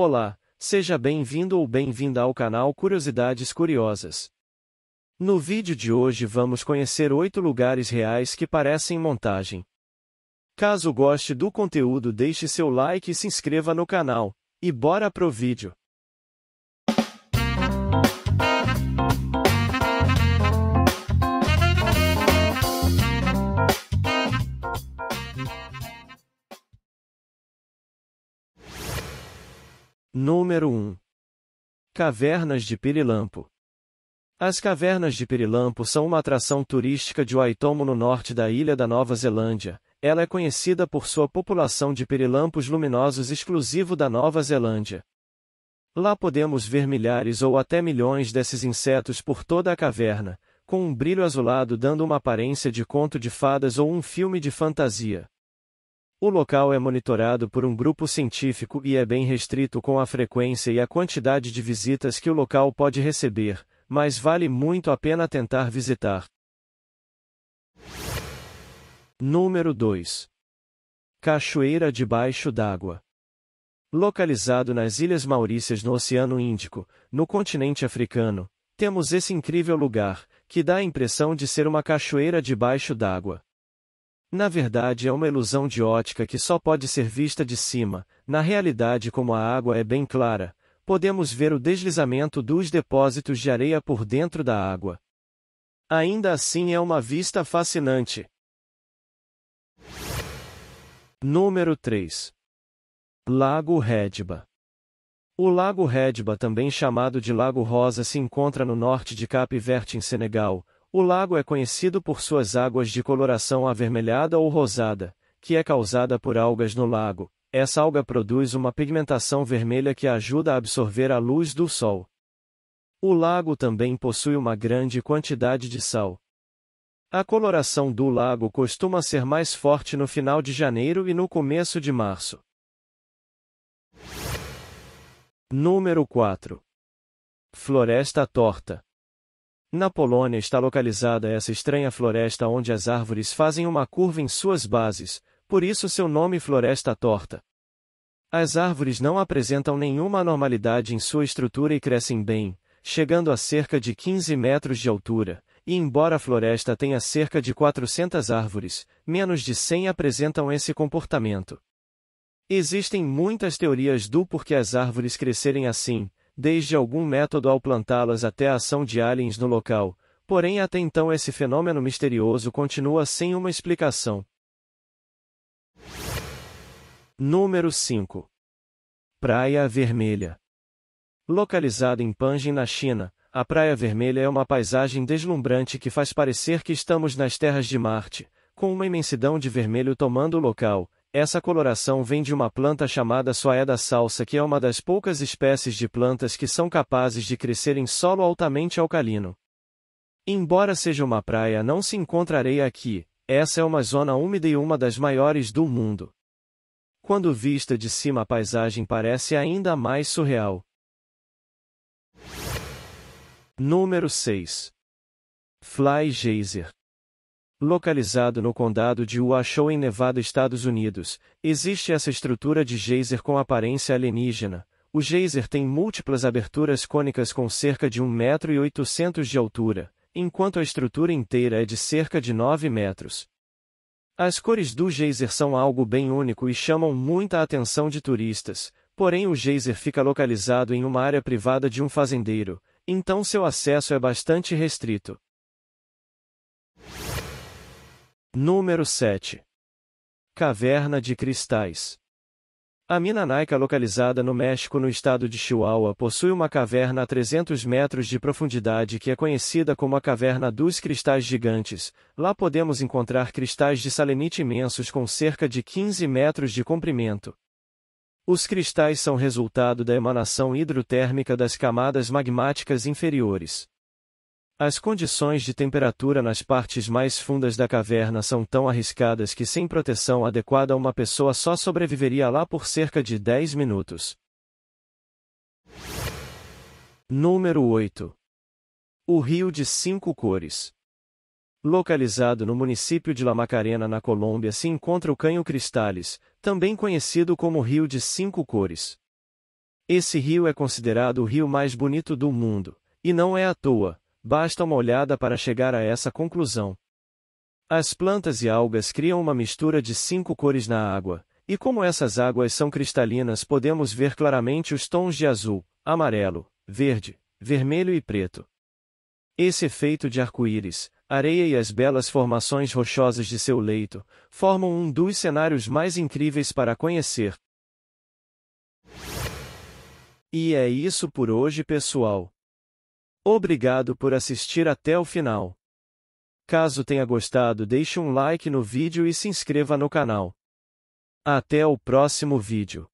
Olá, seja bem-vindo ou bem-vinda ao canal Curiosidades Curiosas. No vídeo de hoje vamos conhecer oito lugares reais que parecem montagem. Caso goste do conteúdo deixe seu like e se inscreva no canal, e bora pro vídeo! Número 1. Cavernas de Pirilampo. As cavernas de Pirilampo são uma atração turística de Waitomo no norte da ilha da Nova Zelândia. Ela é conhecida por sua população de pirilampos luminosos exclusivo da Nova Zelândia. Lá podemos ver milhares ou até milhões desses insetos por toda a caverna, com um brilho azulado dando uma aparência de conto de fadas ou um filme de fantasia. O local é monitorado por um grupo científico e é bem restrito com a frequência e a quantidade de visitas que o local pode receber, mas vale muito a pena tentar visitar. Número 2 Cachoeira debaixo d'água. Localizado nas Ilhas Maurícias no Oceano Índico, no continente africano, temos esse incrível lugar, que dá a impressão de ser uma cachoeira debaixo d'água. Na verdade, é uma ilusão de ótica que só pode ser vista de cima, na realidade, como a água é bem clara, podemos ver o deslizamento dos depósitos de areia por dentro da água. Ainda assim, é uma vista fascinante. Número 3 Lago Redba o Lago Redba, também chamado de Lago Rosa, se encontra no norte de Cap Verde, em Senegal, o lago é conhecido por suas águas de coloração avermelhada ou rosada, que é causada por algas no lago. Essa alga produz uma pigmentação vermelha que ajuda a absorver a luz do sol. O lago também possui uma grande quantidade de sal. A coloração do lago costuma ser mais forte no final de janeiro e no começo de março. Número 4 Floresta Torta na Polônia está localizada essa estranha floresta onde as árvores fazem uma curva em suas bases, por isso seu nome Floresta Torta. As árvores não apresentam nenhuma anormalidade em sua estrutura e crescem bem, chegando a cerca de 15 metros de altura, e embora a floresta tenha cerca de 400 árvores, menos de 100 apresentam esse comportamento. Existem muitas teorias do porquê as árvores crescerem assim, desde algum método ao plantá-las até a ação de aliens no local, porém até então esse fenômeno misterioso continua sem uma explicação. Número 5 Praia Vermelha Localizada em Panjin, na China, a Praia Vermelha é uma paisagem deslumbrante que faz parecer que estamos nas terras de Marte, com uma imensidão de vermelho tomando o local, essa coloração vem de uma planta chamada soeda salsa que é uma das poucas espécies de plantas que são capazes de crescer em solo altamente alcalino. Embora seja uma praia não se encontrarei aqui, essa é uma zona úmida e uma das maiores do mundo. Quando vista de cima a paisagem parece ainda mais surreal. Número 6. Fly Geyser Localizado no condado de Washoe em Nevada, Estados Unidos, existe essa estrutura de geyser com aparência alienígena. O geyser tem múltiplas aberturas cônicas com cerca de 1,8 metro e de altura, enquanto a estrutura inteira é de cerca de 9 metros. As cores do geyser são algo bem único e chamam muita atenção de turistas, porém o geyser fica localizado em uma área privada de um fazendeiro, então seu acesso é bastante restrito. Número 7. Caverna de Cristais. A mina Naica localizada no México no estado de Chihuahua possui uma caverna a 300 metros de profundidade que é conhecida como a Caverna dos Cristais Gigantes. Lá podemos encontrar cristais de salenite imensos com cerca de 15 metros de comprimento. Os cristais são resultado da emanação hidrotérmica das camadas magmáticas inferiores. As condições de temperatura nas partes mais fundas da caverna são tão arriscadas que sem proteção adequada uma pessoa só sobreviveria lá por cerca de 10 minutos. Número 8. O Rio de Cinco Cores. Localizado no município de La Macarena, na Colômbia, se encontra o Canho Cristales, também conhecido como Rio de Cinco Cores. Esse rio é considerado o rio mais bonito do mundo, e não é à toa, basta uma olhada para chegar a essa conclusão. As plantas e algas criam uma mistura de cinco cores na água, e como essas águas são cristalinas, podemos ver claramente os tons de azul, amarelo, verde, vermelho e preto. Esse efeito de arco-íris, areia e as belas formações rochosas de seu leito formam um dos cenários mais incríveis para conhecer. E é isso por hoje, pessoal. Obrigado por assistir até o final. Caso tenha gostado, deixe um like no vídeo e se inscreva no canal. Até o próximo vídeo.